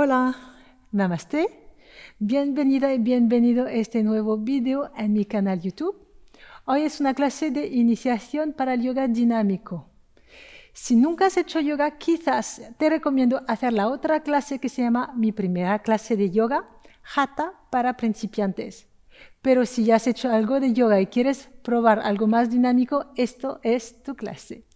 Hola, namaste. Bienvenida y bienvenido a este nuevo video en mi canal YouTube. Hoy es una clase de iniciación para el yoga dinámico. Si nunca has hecho yoga, quizás te recomiendo hacer la otra clase que se llama mi primera clase de yoga, Hatha para principiantes. Pero si ya has hecho algo de yoga y quieres probar algo más dinámico, esto es tu clase.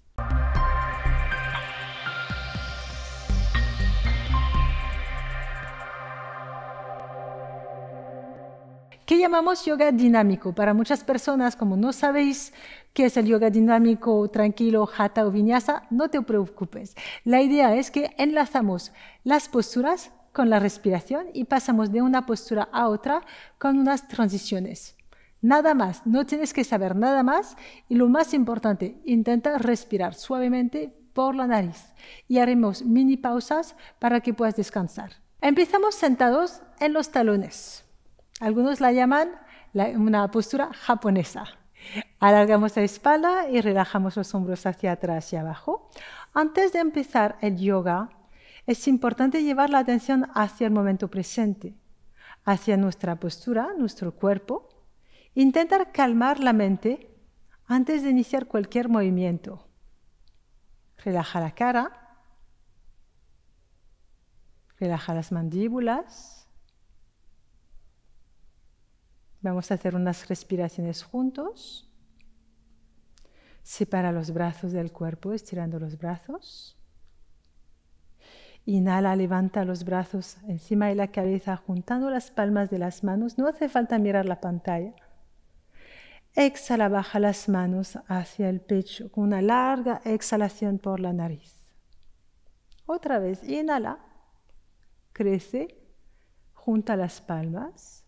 ¿Qué llamamos yoga dinámico. Para muchas personas, como no sabéis qué es el yoga dinámico, tranquilo, jata o vinyasa, no te preocupes. La idea es que enlazamos las posturas con la respiración y pasamos de una postura a otra con unas transiciones. Nada más, no tienes que saber nada más y lo más importante, intenta respirar suavemente por la nariz y haremos mini pausas para que puedas descansar. Empezamos sentados en los talones. Algunos la llaman una postura japonesa. Alargamos la espalda y relajamos los hombros hacia atrás y abajo. Antes de empezar el yoga, es importante llevar la atención hacia el momento presente, hacia nuestra postura, nuestro cuerpo. Intentar calmar la mente antes de iniciar cualquier movimiento. Relaja la cara. Relaja las mandíbulas. Vamos a hacer unas respiraciones juntos. Separa los brazos del cuerpo, estirando los brazos. Inhala, levanta los brazos encima de la cabeza, juntando las palmas de las manos. No hace falta mirar la pantalla. Exhala, baja las manos hacia el pecho con una larga exhalación por la nariz. Otra vez, inhala, crece, junta las palmas.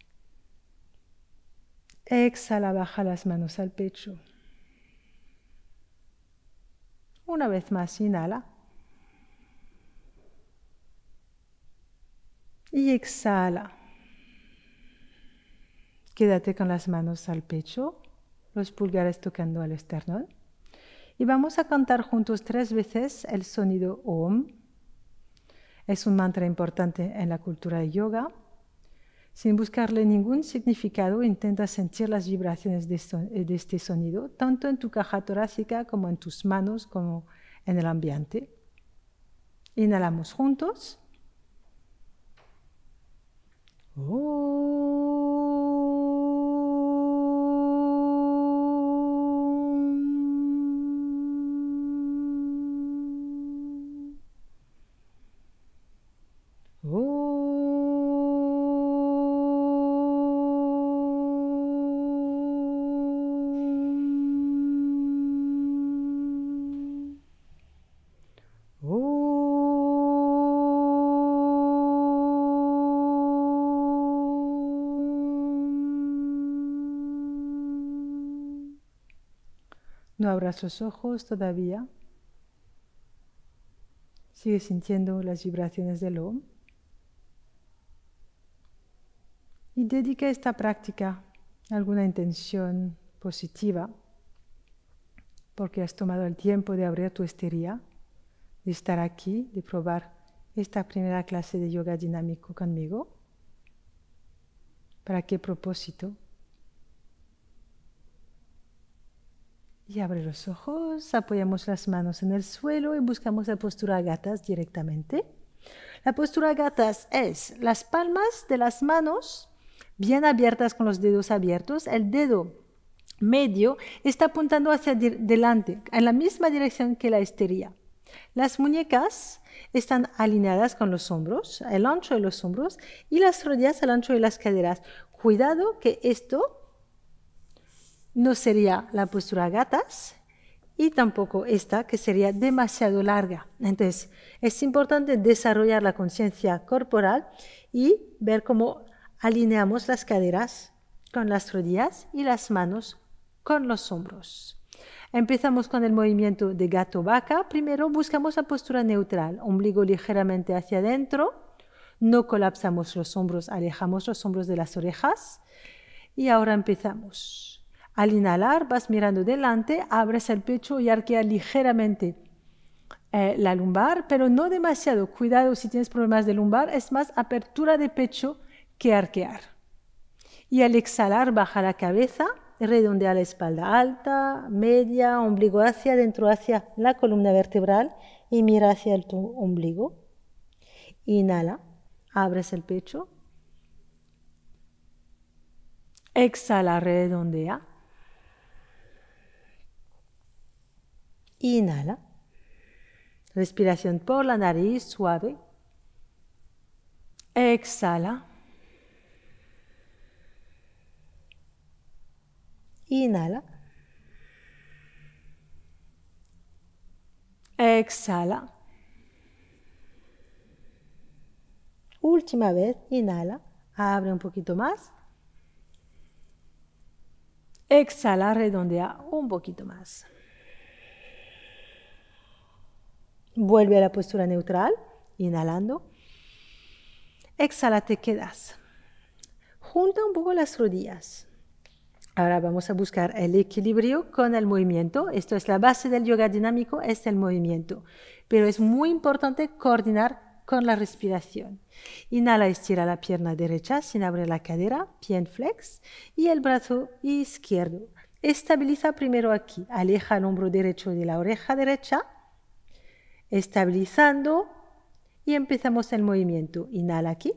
Exhala, baja las manos al pecho. Una vez más, inhala. Y exhala. Quédate con las manos al pecho, los pulgares tocando al esternón. Y vamos a cantar juntos tres veces el sonido OM. Es un mantra importante en la cultura de yoga sin buscarle ningún significado, intenta sentir las vibraciones eh, de, este sonido, tanto en tu caja torácica como en tus manos, como en el ambiente. Inhalamos juntos. Oh. ojos todavía. Sigue sintiendo las vibraciones del OM. Y dedica esta práctica a alguna intención positiva, porque has tomado el tiempo de abrir tu estería, de estar aquí, de probar esta primera clase de yoga dinámico conmigo. ¿Para qué propósito? Y abre los ojos, apoyamos las manos en el suelo y buscamos la postura gatas directamente. La postura gatas es las palmas de las manos bien abiertas con los dedos abiertos, el dedo medio está apuntando hacia delante, en la misma dirección que la esterilla. Las muñecas están alineadas con los hombros, el ancho de los hombros y las rodillas al ancho de las caderas. Cuidado que esto no sería la postura gatas y tampoco esta que sería demasiado larga. Entonces, es importante desarrollar la conciencia corporal y ver cómo alineamos las caderas con las rodillas y las manos con los hombros. Empezamos con el movimiento de gato vaca. Primero buscamos la postura neutral, ombligo ligeramente hacia adentro. No colapsamos los hombros, alejamos los hombros de las orejas. Y ahora empezamos. Al inhalar vas mirando delante, abres el pecho y arquea ligeramente eh, la lumbar, pero no demasiado. Cuidado si tienes problemas de lumbar, es más apertura de pecho que arquear. Y al exhalar baja la cabeza, redondea la espalda alta, media, ombligo hacia adentro, hacia la columna vertebral y mira hacia el tu ombligo. Inhala, abres el pecho. Exhala, redondea. Inhala. Respiración por la nariz suave. Exhala. Inhala. Exhala. Última vez, inhala. Abre un poquito más. Exhala, redondea un poquito más. Vuelve a la postura neutral, inhalando. Exhala, te quedas. Junta un poco las rodillas. Ahora vamos a buscar el equilibrio con el movimiento. Esto es la base del yoga dinámico, es el movimiento. Pero es muy importante coordinar con la respiración. Inhala, estira la pierna derecha sin abrir la cadera, en flex, y el brazo izquierdo. Estabiliza primero aquí, aleja el hombro derecho de la oreja derecha estabilizando y empezamos el movimiento. Inhala aquí.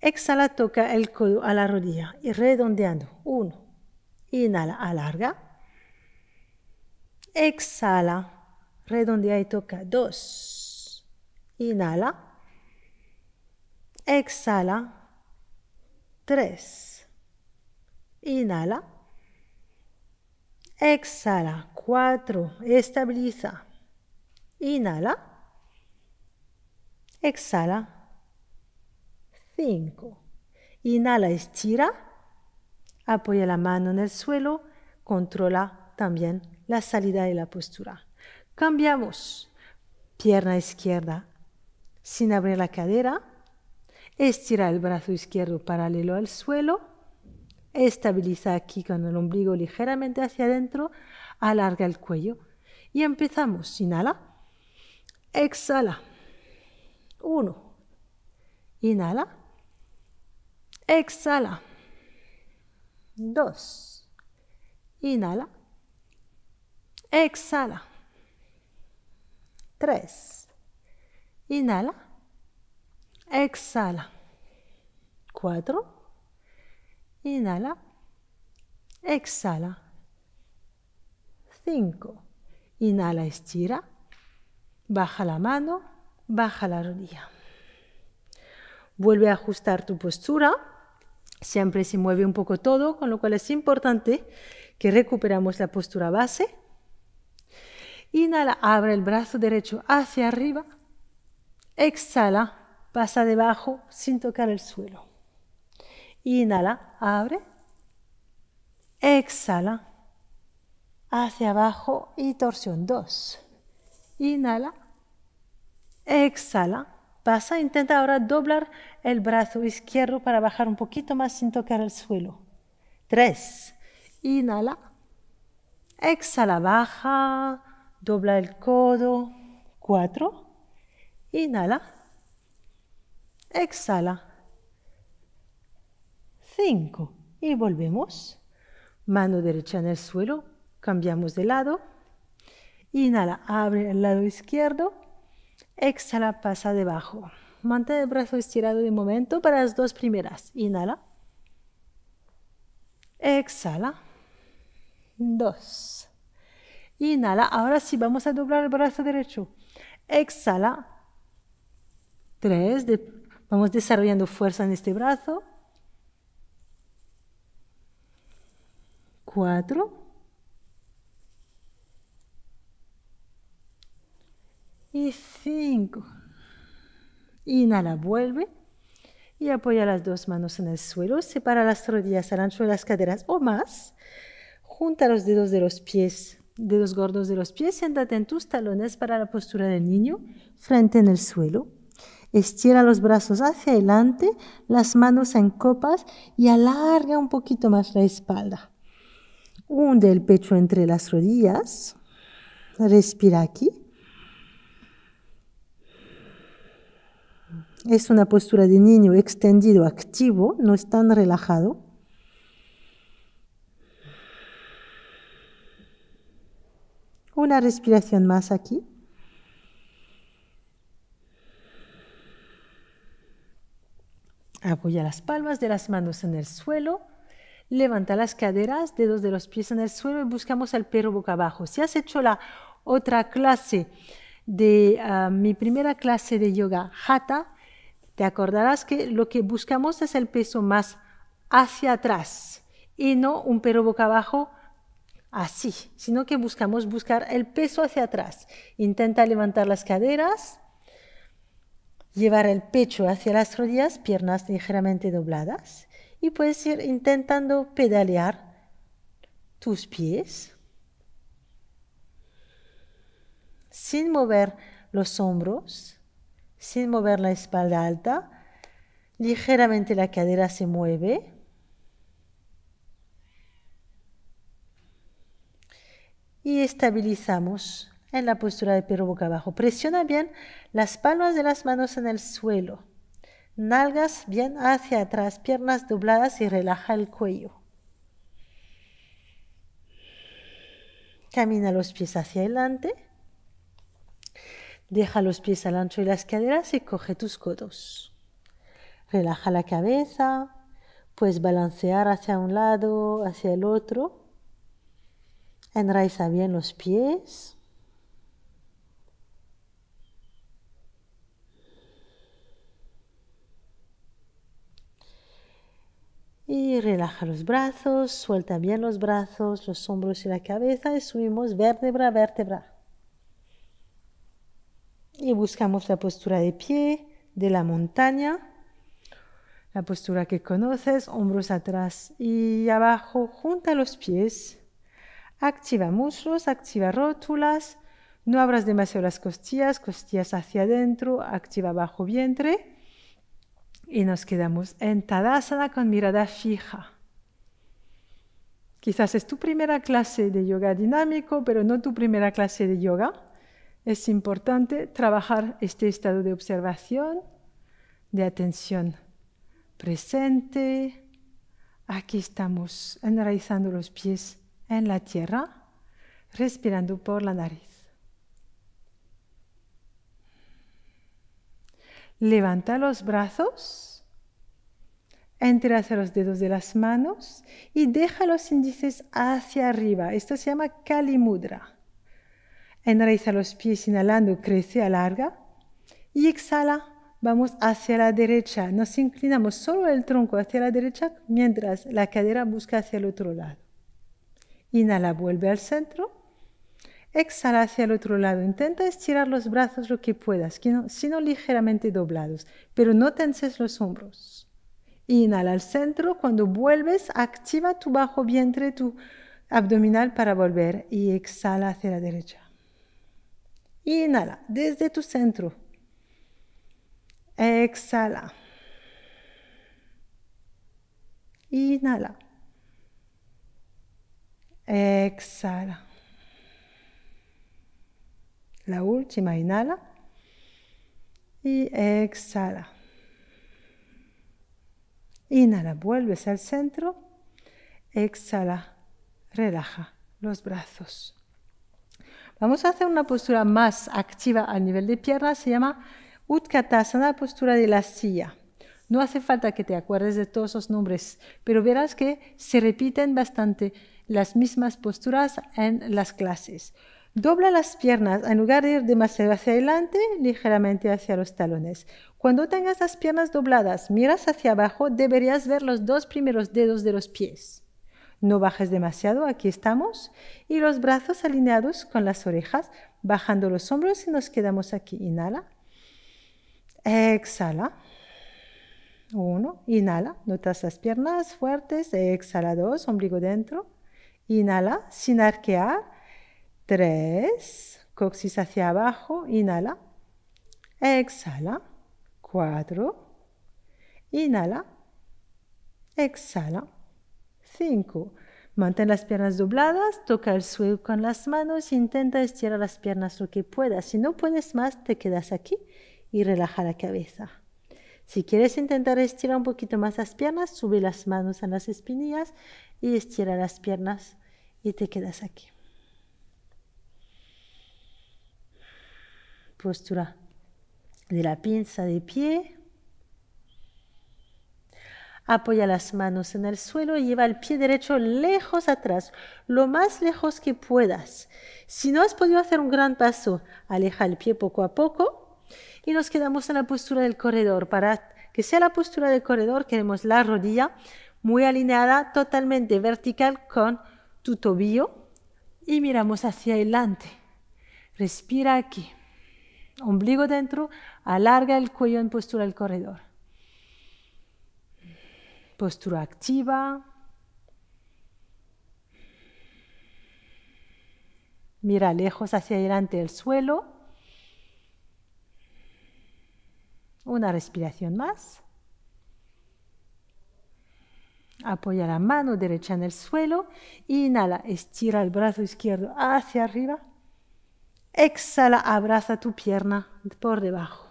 Exhala, toca el codo a la rodilla y redondeando. Uno. Inhala, alarga. Exhala, redondea y toca. Dos. Inhala. Exhala. Tres. Inhala. Exhala. Cuatro. Estabiliza. Inhala. Exhala. Cinco. Inhala, estira. Apoya la mano en el suelo. Controla también la salida de la postura. Cambiamos. Pierna izquierda sin abrir la cadera. Estira el brazo izquierdo paralelo al suelo. Estabiliza aquí con el ombligo ligeramente hacia adentro. Alarga el cuello. Y empezamos. Inhala. Exhala. Uno. Inhala. Exhala. Dos. Inhala. Exhala. Tres. Inhala. Exhala. Cuatro. Inhala. Exhala. Cinco. Inhala, estira. Baja la mano, baja la rodilla. Vuelve a ajustar tu postura. Siempre se mueve un poco todo, con lo cual es importante que recuperamos la postura base. Inhala, abre el brazo derecho hacia arriba. Exhala, pasa debajo sin tocar el suelo. Inhala, abre. Exhala, hacia abajo y torsión 2. Inhala. Exhala. Pasa, intenta ahora doblar el brazo izquierdo para bajar un poquito más sin tocar el suelo. Tres. Inhala. Exhala, baja. Dobla el codo. Cuatro. Inhala. Exhala. Cinco. Y volvemos. Mano derecha en el suelo. Cambiamos de lado. Inhala, abre el lado izquierdo. Exhala, pasa debajo. Mantén el brazo estirado de momento para las dos primeras. Inhala. Exhala. Dos. Inhala. Ahora sí, vamos a doblar el brazo derecho. Exhala. Tres. vamos desarrollando fuerza en este brazo. Cuatro. y cinco. Inhala, vuelve y apoya las dos manos en el suelo, separa las rodillas al ancho de las caderas o más, junta los dedos de los pies, dedos gordos de los pies, siéntate en tus talones para la postura del niño, frente en el suelo. Estira los brazos hacia adelante, las manos en copas y alarga un poquito más la espalda. Hunde el pecho entre las rodillas. Respira aquí. Es una postura de niño extendido, activo, no es tan relajado. Una respiración más aquí. Apoya las palmas de las manos en el suelo. Levanta las caderas, dedos de los pies en el suelo y buscamos el perro boca abajo. Si has hecho la otra clase de ah, mi primera clase de yoga, Hatha, te acordarás que lo que buscamos es el peso más hacia atrás y no un pero boca abajo así, sino que buscamos buscar el peso hacia atrás. Intenta levantar las caderas, llevar el pecho hacia las rodillas, piernas ligeramente dobladas y puedes ir intentando pedalear tus pies sin mover los hombros sin mover la espalda alta. Ligeramente la cadera se mueve. Y estabilizamos en la postura de perro boca abajo. Presiona bien las palmas de las manos en el suelo. Nalgas bien hacia atrás, piernas dobladas y relaja el cuello. Camina los pies hacia adelante. Deja los pies al ancho de las caderas y coge tus codos. Relaja la cabeza, puedes balancear hacia un lado, hacia el otro. Enraiza bien los pies. Y relaja los brazos, suelta bien los brazos, los hombros y la cabeza y subimos vértebra a vértebra y buscamos la postura de pie, de la montaña, la postura que conoces, hombros atrás y abajo, junta los pies, activa muslos, activa rótulas, no abras demasiado las costillas, costillas hacia adentro, activa bajo vientre y nos quedamos en Tadasana con mirada fija. Quizás es tu primera clase de yoga dinámico, pero no tu primera clase de yoga. Es importante trabajar este estado de observación, de atención presente. Aquí estamos enraizando los pies en la tierra, respirando por la nariz. Levanta los brazos, entrelaza los dedos de las manos y deja los índices hacia arriba. Esto se llama Kalimudra. Enraiza los pies inhalando, crece, alarga. Y exhala, vamos hacia la derecha. Nos inclinamos solo el tronco hacia la derecha mientras la cadera busca hacia el otro lado. Inhala, vuelve al centro. Exhala hacia el otro lado. Intenta estirar los brazos lo que puedas, sino ligeramente doblados, pero no tenses los hombros. Inhala al centro. Cuando vuelves, activa tu bajo vientre, tu abdominal para volver y exhala hacia la derecha. Inhala desde tu centro. Exhala. Inhala. Exhala. La última, inhala. Y exhala. Inhala, vuelves al centro. Exhala, relaja los brazos. Vamos a hacer una postura más activa a nivel de piernas, se llama Utkatasana, postura de la silla. No hace falta que te acuerdes de todos esos nombres, pero verás que se repiten bastante las mismas posturas en las clases. Dobla las piernas, en lugar de ir demasiado hacia adelante, ligeramente hacia los talones. Cuando tengas las piernas dobladas, miras hacia abajo, deberías ver los dos primeros dedos de los pies. No bajes demasiado, aquí estamos. Y los brazos alineados con las orejas, bajando los hombros y nos quedamos aquí. Inhala. Exhala. Uno. Inhala. Notas las piernas fuertes. Exhala. Dos. Ombligo dentro. Inhala. Sin arquear. Tres. Coxis hacia abajo. Inhala. Exhala. Cuatro. Inhala. Exhala. 5. Mantén las piernas dobladas, toca el suelo con las manos, intenta estirar las piernas lo que puedas. Si no puedes más, te quedas aquí y relaja la cabeza. Si quieres intentar estirar un poquito más las piernas, sube las manos a las espinillas y estira las piernas y te quedas aquí. Postura de la pinza de pie, Apoya las manos en el suelo y lleva el pie derecho lejos atrás, lo más lejos que puedas. Si no has podido hacer un gran paso, aleja el pie poco a poco y nos quedamos en la postura del corredor. Para que sea la postura del corredor, queremos la rodilla muy alineada, totalmente vertical con tu tobillo y miramos hacia adelante. Respira aquí. Ombligo dentro, alarga el cuello en postura del corredor postura activa. Mira lejos hacia adelante el suelo. Una respiración más. Apoya la mano derecha en el suelo. Inhala, estira el brazo izquierdo hacia arriba. Exhala, abraza tu pierna por debajo.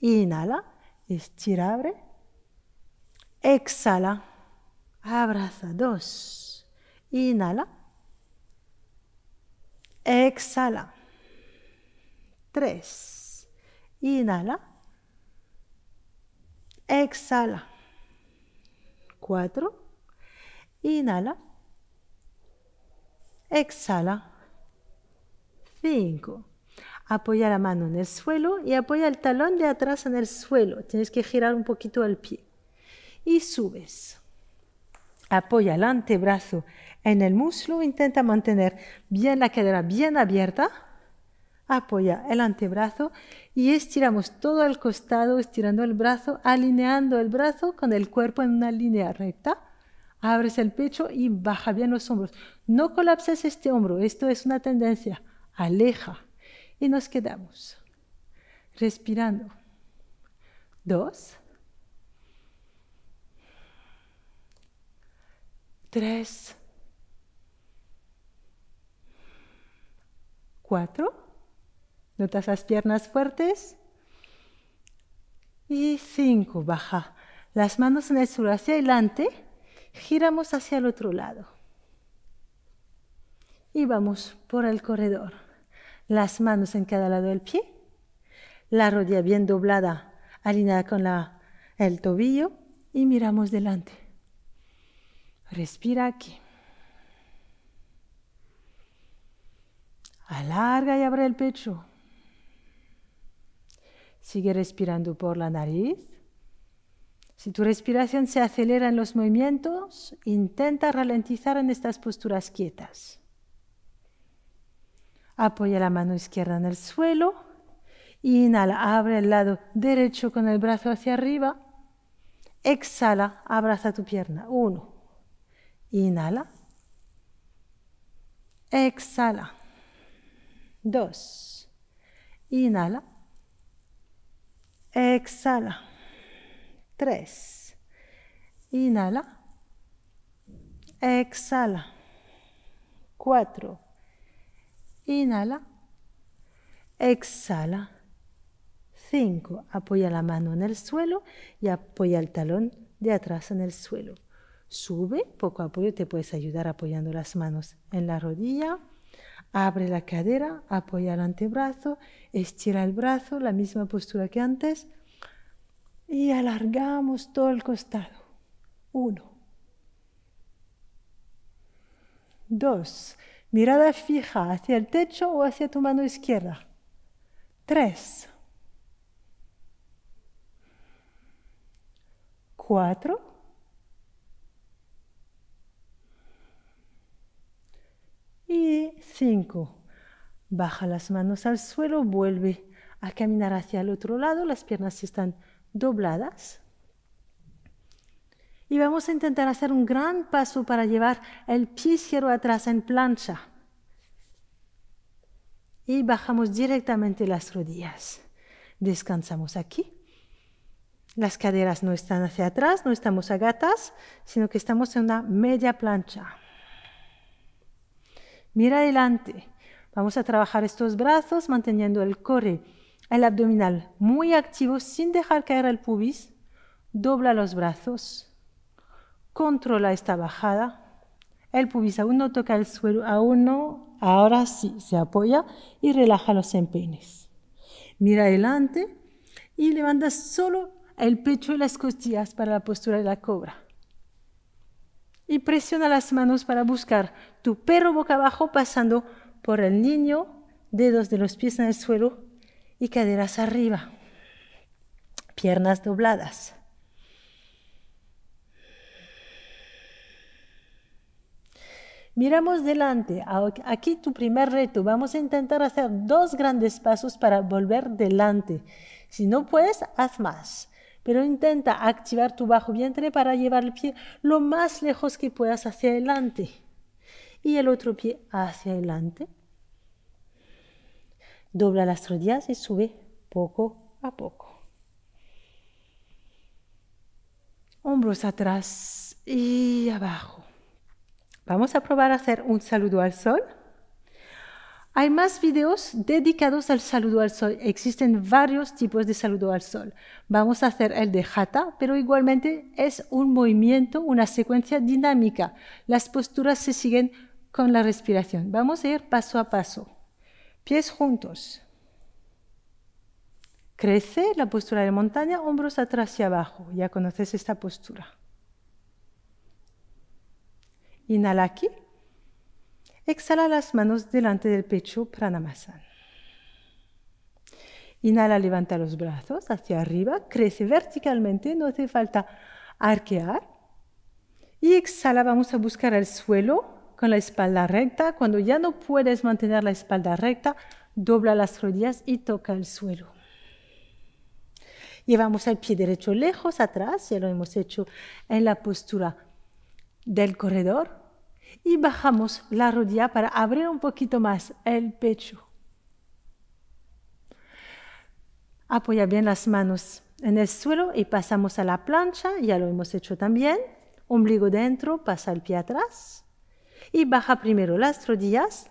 Inhala, estira, abre. Exhala. Abraza. Dos. Inhala. Exhala. Tres. Inhala. Exhala. Cuatro. Inhala. Exhala. Cinco. Apoya la mano en el suelo y apoya el talón de atrás en el suelo. Tienes que girar un poquito el pie y subes. Apoya el antebrazo en el muslo, intenta mantener bien la cadera bien abierta. Apoya el antebrazo y estiramos todo el costado, estirando el brazo, alineando el brazo con el cuerpo en una línea recta. Abres el pecho y baja bien los hombros. No colapses este hombro, esto es una tendencia. Aleja y nos quedamos. Respirando. Dos. tres, cuatro. Notas las piernas fuertes. Y cinco, baja. Las manos en el suelo hacia adelante. Giramos hacia el otro lado. Y vamos por el corredor. Las manos en cada lado del pie. La rodilla bien doblada, alineada con la, el tobillo. Y miramos delante. Respira aquí. Alarga y abre el pecho. Sigue respirando por la nariz. Si tu respiración se acelera en los movimientos, intenta ralentizar en estas posturas quietas. Apoya la mano izquierda en el suelo. Inhala, abre el lado derecho con el brazo hacia arriba. Exhala, abraza tu pierna. Uno, Inhala. Exhala. Dos. Inhala. Exhala. Tres. Inhala. Exhala. Cuatro. Inhala. Exhala. cinco. Apoya la mano en el suelo y apoya el talón de atrás en el suelo. Sube, poco apoyo, te puedes ayudar apoyando las manos en la rodilla. Abre la cadera, apoya el antebrazo, estira el brazo, la misma postura que antes. Y alargamos todo el costado. Uno. Dos. Mirada fija hacia el techo o hacia tu mano izquierda. Tres. Cuatro. Y cinco. Baja las manos al suelo, vuelve a caminar hacia el otro lado, las piernas están dobladas. Y vamos a intentar hacer un gran paso para llevar el pie izquierdo atrás en plancha. Y bajamos directamente las rodillas. Descansamos aquí. Las caderas no están hacia atrás, no estamos a gatas, sino que estamos en una media plancha. Mira adelante. Vamos a trabajar estos brazos manteniendo el core, el abdominal muy activo sin dejar caer el pubis. Dobla los brazos. Controla esta bajada. El pubis aún no toca el suelo, aún no. Ahora sí, se apoya y relaja los empeines. Mira adelante y levanta solo el pecho y las costillas para la postura de la cobra y presiona las manos para buscar tu perro boca abajo pasando por el niño, dedos de los pies en el suelo y caderas arriba, piernas dobladas. Miramos delante. Aquí tu primer reto. Vamos a intentar hacer dos grandes pasos para volver delante. Si no puedes, haz más pero intenta activar tu bajo vientre para llevar el pie lo más lejos que puedas hacia adelante y el otro pie hacia adelante. Dobla las rodillas y sube poco a poco. Hombros atrás y abajo. Vamos a probar a hacer un saludo al sol. Hay más videos dedicados al saludo al sol. Existen varios tipos de saludo al sol. Vamos a hacer el de jata, pero igualmente es un movimiento, una secuencia dinámica. Las posturas se siguen con la respiración. Vamos a ir paso a paso. Pies juntos. Crece la postura de montaña, hombros atrás y abajo. Ya conoces esta postura. Inhala aquí. Exhala las manos delante del pecho, pranamasana. Inhala, levanta los brazos hacia arriba, crece verticalmente, no hace falta arquear. Y exhala, vamos a buscar el suelo con la espalda recta. Cuando ya no puedes mantener la espalda recta, dobla las rodillas y toca el suelo. Llevamos el pie derecho lejos atrás, ya lo hemos hecho en la postura del corredor y bajamos la rodilla para abrir un poquito más el pecho. Apoya bien las manos en el suelo y pasamos a la plancha, ya lo hemos hecho también. Ombligo dentro, pasa el pie atrás y baja primero las rodillas.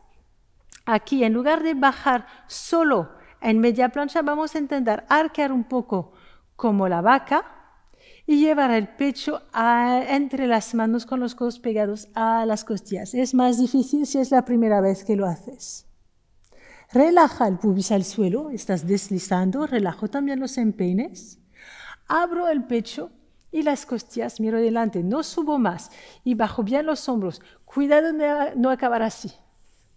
Aquí, en lugar de bajar solo en media plancha, vamos a intentar arquear un poco como la vaca y llevar el pecho entre las manos con los codos pegados a las costillas. Es más difícil si es la primera vez que lo haces. Relaja el pubis al suelo, estás deslizando, relajo también los empeines. Abro el pecho y las costillas, miro adelante, no subo más y bajo bien los hombros. Cuidado de no acabar así.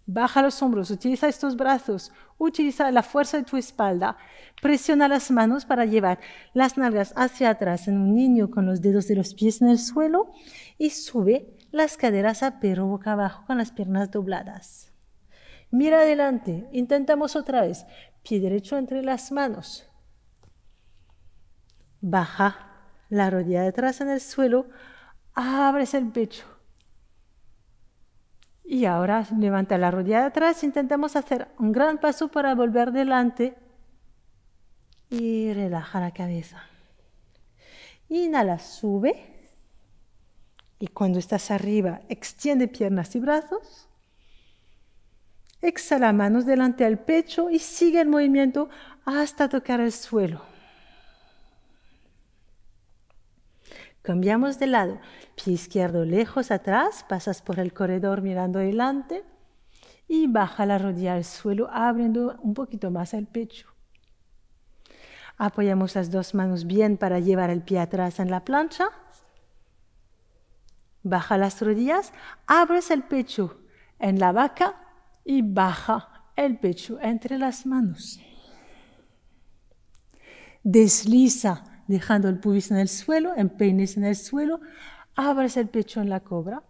Baja los hombros, utiliza estos brazos, utiliza la fuerza de tu espalda, presiona las manos para llevar las nalgas hacia atrás en un niño con los dedos de los pies en el suelo y sube las caderas a perro boca abajo con las piernas dobladas. Mira adelante, intentamos otra vez, pie derecho entre las manos. Baja la rodilla de atrás en el suelo, abres el pecho, y ahora levanta la rodilla de atrás, intentamos hacer un gran paso para volver delante y relaja la cabeza. Inhala, sube. Y cuando estás arriba, extiende piernas y brazos. Exhala manos delante al pecho y sigue el movimiento hasta tocar el suelo. Cambiamos de lado, pie izquierdo lejos atrás, pasas por el corredor mirando adelante y baja la rodilla al suelo abriendo un poquito más el pecho. Apoyamos las dos manos bien para llevar el pie atrás en la plancha. Baja las rodillas, abres el pecho en la vaca y baja el pecho entre las manos. Desliza dejando el pubis en el suelo, empeines en el suelo, Abras el pecho en la cobra,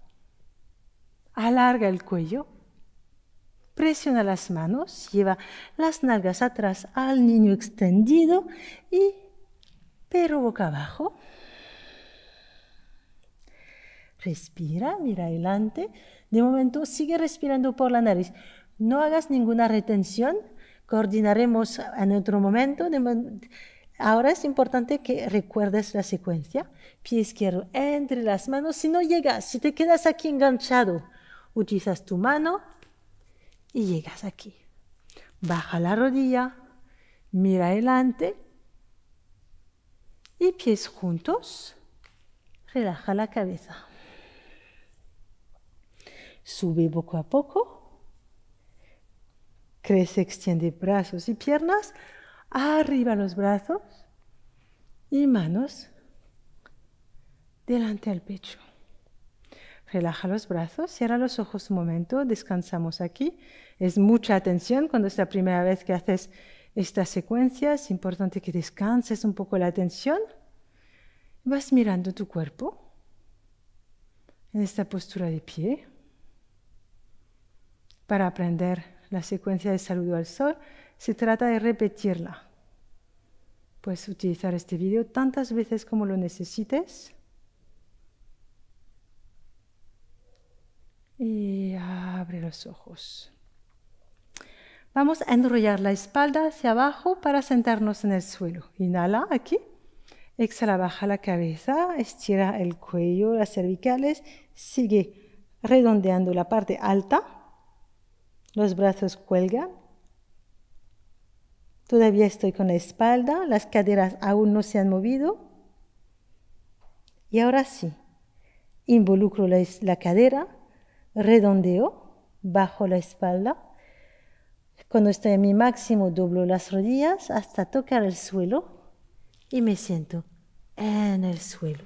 alarga el cuello, presiona las manos, lleva las nalgas atrás al niño extendido y pero boca abajo. Respira, mira adelante. De momento sigue respirando por la nariz. No hagas ninguna retención. Coordinaremos en otro momento. De Ahora es importante que recuerdes la secuencia. Pie izquierdo entre las manos. Si no llegas, si te quedas aquí enganchado, utilizas tu mano y llegas aquí. Baja la rodilla, mira adelante y pies juntos. Relaja la cabeza. Sube poco a poco. Crece, extiende brazos y piernas. Arriba los brazos y manos delante del pecho. Relaja los brazos, cierra los ojos un momento, descansamos aquí. Es mucha atención cuando es la primera vez que haces esta secuencia, es importante que descanses un poco la atención. Vas mirando tu cuerpo en esta postura de pie para aprender la secuencia de saludo al sol se trata de repetirla. Puedes utilizar este vídeo tantas veces como lo necesites. Y abre los ojos. Vamos a enrollar la espalda hacia abajo para sentarnos en el suelo. Inhala aquí. Exhala, baja la cabeza, estira el cuello, las cervicales. Sigue redondeando la parte alta. Los brazos cuelgan. Todavía estoy con la espalda, las caderas aún no se han movido. Y ahora sí, involucro la, cadera, redondeo, bajo la espalda. Cuando estoy a mi máximo, doblo las rodillas hasta tocar el suelo y me siento en el suelo.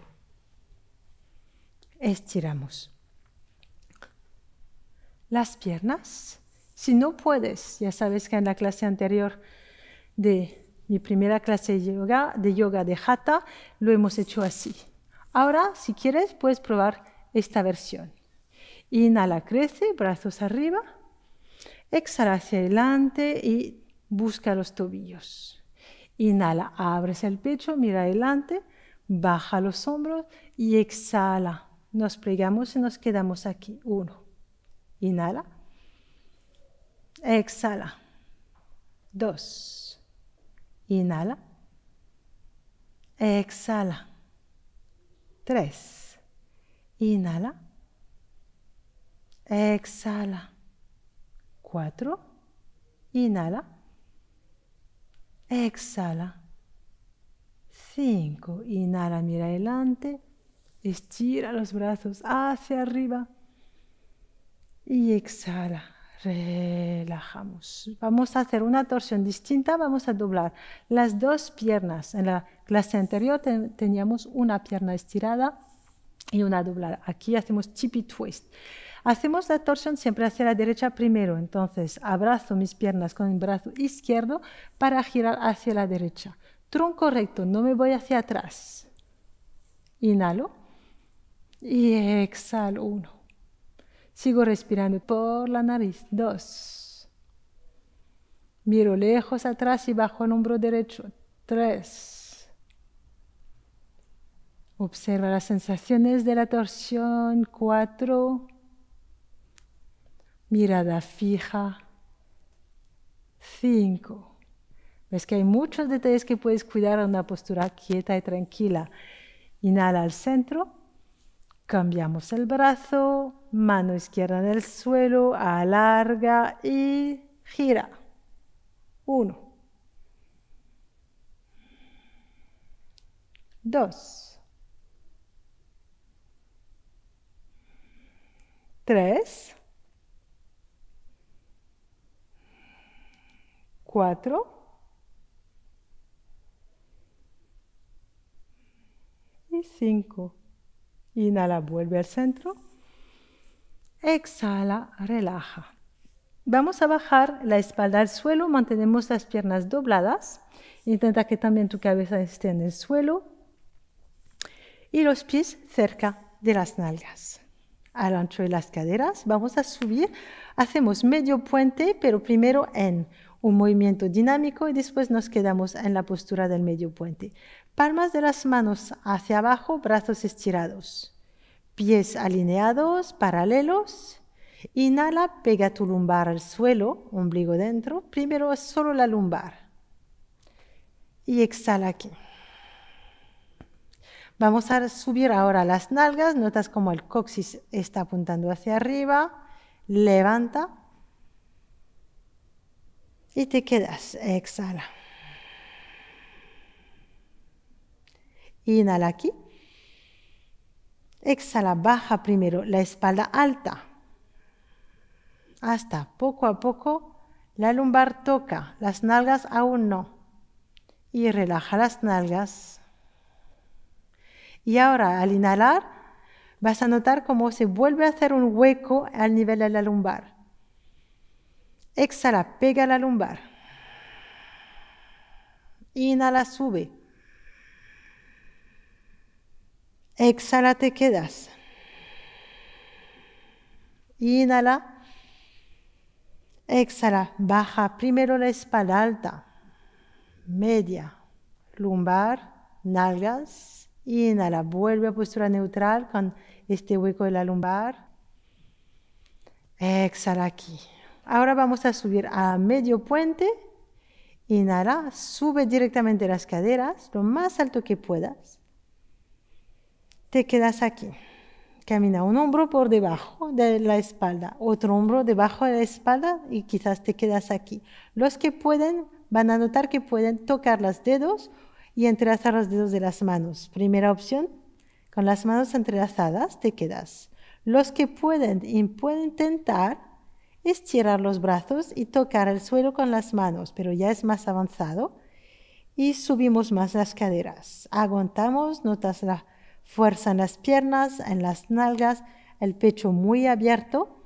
Estiramos las piernas. Si no puedes, ya sabes que en la clase anterior de mi primera clase de yoga, de yoga de hatha, lo hemos hecho así. Ahora, si quieres, puedes probar esta versión. Inhala, crece, brazos arriba. Exhala hacia adelante y busca los tobillos. Inhala, abres el pecho, mira adelante, baja los hombros y exhala. Nos plegamos y nos quedamos aquí. Uno. Inhala. Exhala. Dos. Inhala. Exhala. Tres. Inhala. Exhala. Cuatro. Inhala. Exhala. Cinco. Inhala, mira adelante. Estira los brazos hacia arriba. Y exhala relajamos. Vamos a hacer una torsión distinta, vamos a doblar las dos piernas. En la clase anterior teníamos una pierna estirada y una doblada. Aquí hacemos chippy twist. Hacemos la torsión siempre hacia la derecha primero, entonces abrazo mis piernas con el brazo izquierdo para girar hacia la derecha. Tronco recto, no me voy hacia atrás. Inhalo y exhalo uno. Sigo respirando por la nariz. Dos. Miro lejos atrás y bajo el hombro derecho. Tres. Observa las sensaciones de la torsión. Cuatro. Mirada fija. Cinco. Ves que hay muchos detalles que puedes cuidar en una postura quieta y tranquila. Inhala al centro. Cambiamos el brazo Mano izquierda en el suelo, alarga y gira. Uno. Dos. Tres. Cuatro. Y cinco. Inhala, vuelve al centro. Exhala, relaja. Vamos a bajar la espalda al suelo, mantenemos las piernas dobladas. Intenta que también tu cabeza esté en el suelo. Y los pies cerca de las nalgas. Al ancho de las caderas vamos a subir. Hacemos medio puente, pero primero en un movimiento dinámico y después nos quedamos en la postura del medio puente. Palmas de las manos hacia abajo, brazos estirados. Pies alineados, paralelos. Inhala, pega tu lumbar al suelo, ombligo dentro. Primero solo la lumbar. Y exhala aquí. Vamos a subir ahora las nalgas. Notas como el coxis está apuntando hacia arriba. Levanta. Y te quedas. Exhala. Inhala aquí. Exhala, baja primero la espalda alta. Hasta poco a poco la lumbar toca, las nalgas aún no. Y relaja las nalgas. Y ahora al inhalar vas a notar cómo se vuelve a hacer un hueco al nivel de la lumbar. Exhala, pega la lumbar. Inhala, sube. Exhala, te quedas. Inhala. Exhala, baja primero la espalda alta, media, lumbar, nalgas. Inhala, vuelve a postura neutral con este hueco de la lumbar. Exhala aquí. Ahora vamos a subir a medio puente. Inhala, sube directamente las caderas lo más alto que puedas te quedas aquí. Camina un hombro por debajo de la espalda, otro hombro debajo de la espalda y quizás te quedas aquí. Los que pueden van a notar que pueden tocar los dedos y entrelazar los dedos de las manos. Primera opción, con las manos entrelazadas te quedas. Los que pueden pueden intentar estirar los brazos y tocar el suelo con las manos, pero ya es más avanzado. Y subimos más las caderas. Aguantamos, notas la Fuerza en las piernas, en las nalgas, el pecho muy abierto.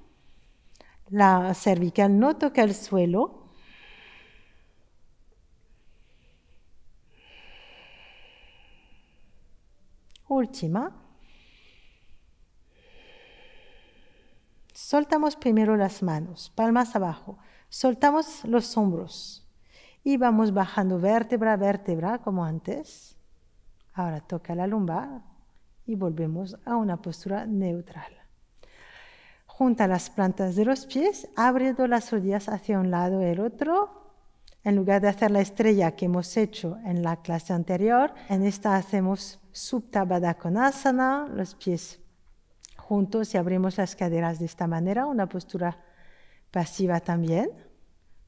La cervical no toca el suelo. Última. Soltamos primero las manos, palmas abajo. Soltamos los hombros y vamos bajando vértebra a vértebra como antes. Ahora toca la lumbar, y volvemos a una postura neutral. Junta las plantas de los pies, abriendo las rodillas hacia un lado y el otro. En lugar de hacer la estrella que hemos hecho en la clase anterior, en esta hacemos con los pies juntos y abrimos las caderas de esta manera, una postura pasiva también.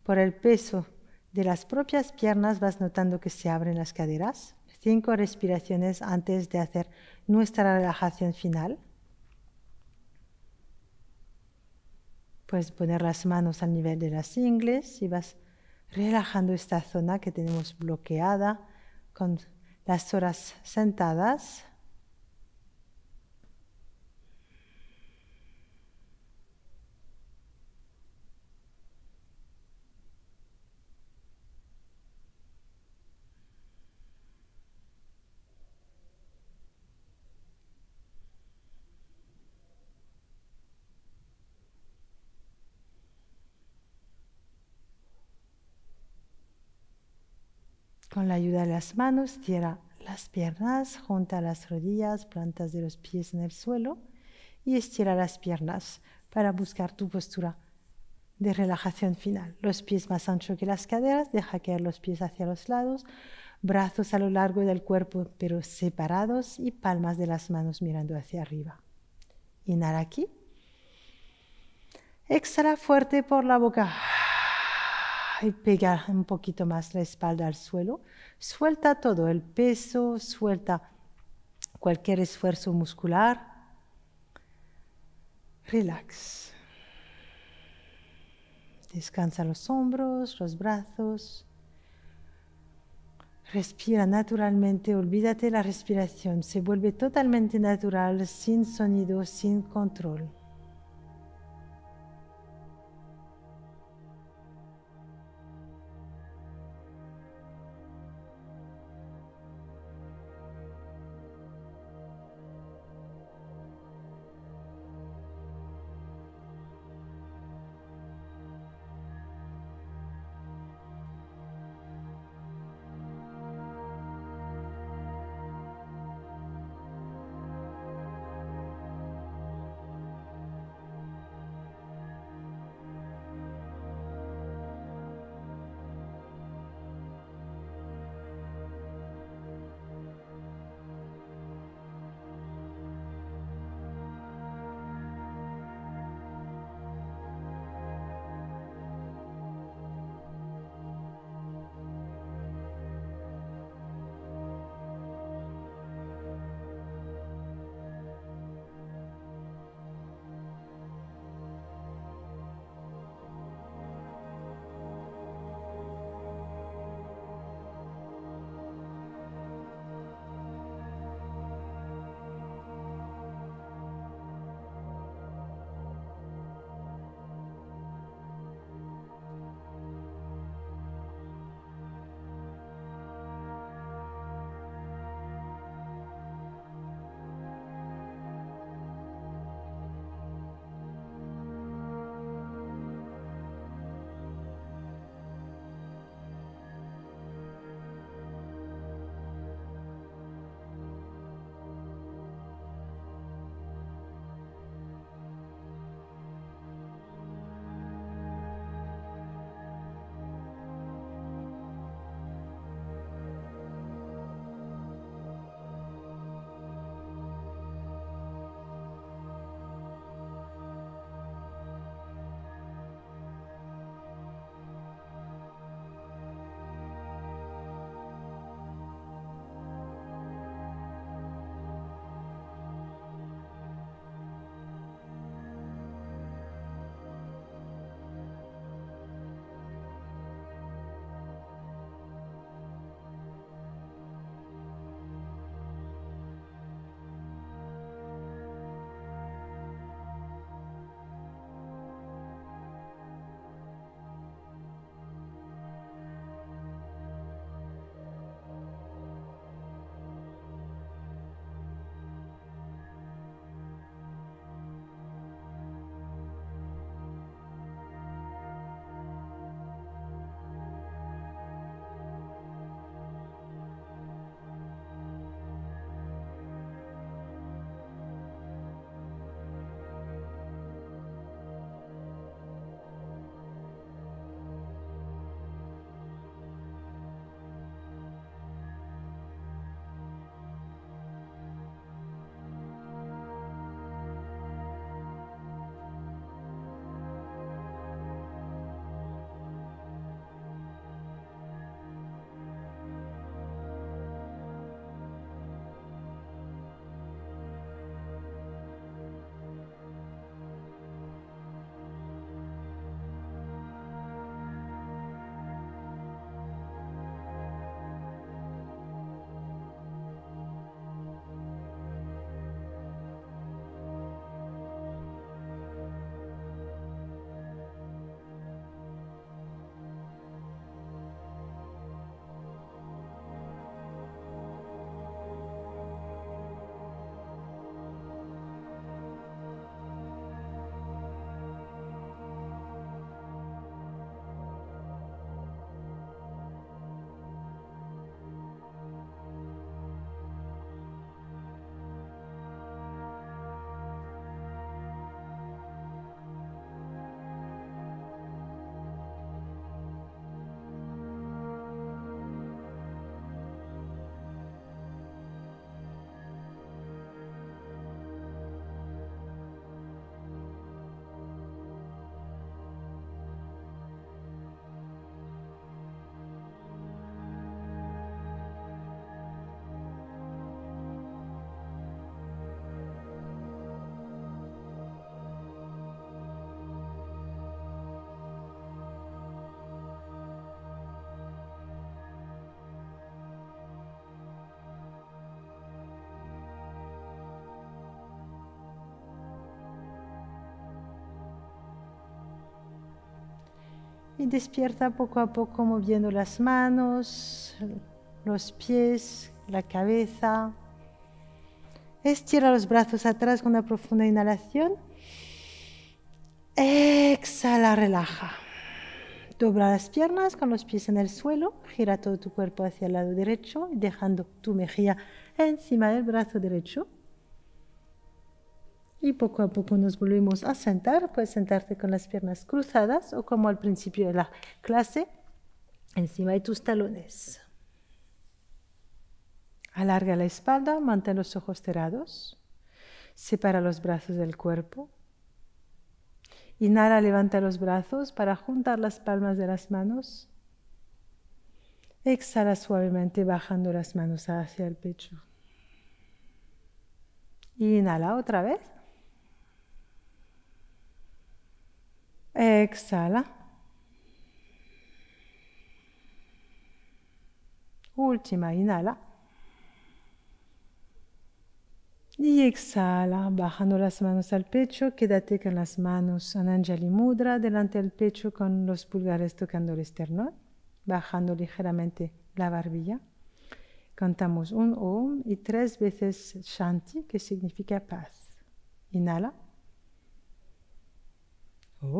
Por el peso de las propias piernas vas notando que se abren las caderas. Cinco respiraciones antes de hacer nuestra relajación final. Puedes poner las manos al nivel de las ingles y vas relajando esta zona que tenemos bloqueada con las horas sentadas. Con la ayuda de las manos, cierra las piernas, junta las rodillas, plantas de los pies en el suelo y estira las piernas para buscar tu postura de relajación final. Los pies más anchos que las caderas, deja caer los pies hacia los lados, brazos a lo largo del cuerpo pero separados y palmas de las manos mirando hacia arriba. Inhala aquí. Exhala fuerte por la boca y pega un poquito más la espalda al suelo. Suelta todo el peso, suelta cualquier esfuerzo muscular. Relax. Descansa los hombros, los brazos. Respira naturalmente, olvídate la respiración, se vuelve totalmente natural, sin sonido, sin control. y despierta poco a poco moviendo las manos, los pies, la cabeza. Estira los brazos atrás con una profunda inhalación. Exhala, relaja. Dobla las piernas con los pies en el suelo, gira todo tu cuerpo hacia el lado derecho, dejando tu mejilla encima del brazo derecho y poco a poco nos volvemos a sentar. Puedes sentarte con las piernas cruzadas o como al principio de la clase, encima de tus talones. Alarga la espalda, mantén los ojos cerrados, separa los brazos del cuerpo. Inhala, levanta los brazos para juntar las palmas de las manos. Exhala suavemente bajando las manos hacia el pecho. Inhala otra vez. Exhala. Última, inhala. Y exhala, bajando las manos al pecho, quédate con las manos Anjali Mudra delante del pecho con los pulgares tocando el esternón, bajando ligeramente la barbilla. Cantamos un Om y tres veces Shanti, que significa paz. Inhala. Shanti,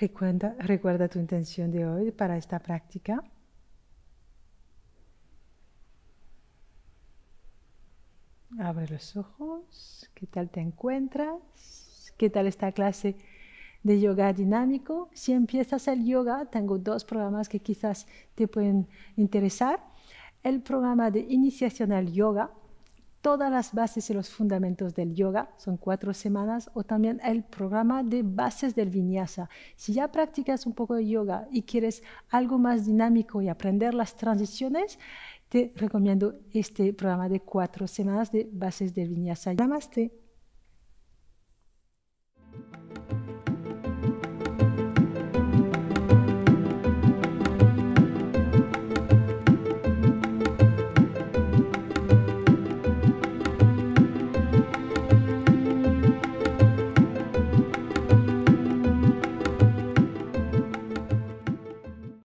Recuerda, recuerda tu intención de hoy para esta práctica. los ojos. ¿Qué tal te encuentras? ¿Qué tal esta clase de yoga dinámico? Si empiezas el yoga, tengo dos programas que quizás te pueden interesar. El programa de iniciación al yoga, todas las bases y los fundamentos del yoga, son cuatro semanas, o también el programa de bases del vinyasa. Si ya practicas un poco de yoga y quieres algo más dinámico y aprender las transiciones, te recomiendo este programa de cuatro semanas de bases de vinyasa. Namaste.